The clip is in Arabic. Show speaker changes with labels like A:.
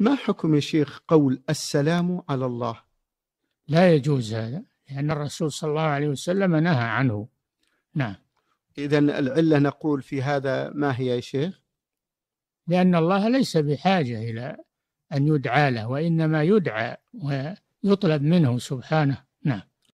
A: ما حكم يا شيخ قول السلام على الله لا يجوز هذا لأن الرسول صلى الله عليه وسلم نهى عنه نعم
B: إذا العلة نقول في هذا ما هي يا شيخ
A: لأن الله ليس بحاجة إلى أن يدعى له وإنما يدعى ويطلب منه سبحانه نعم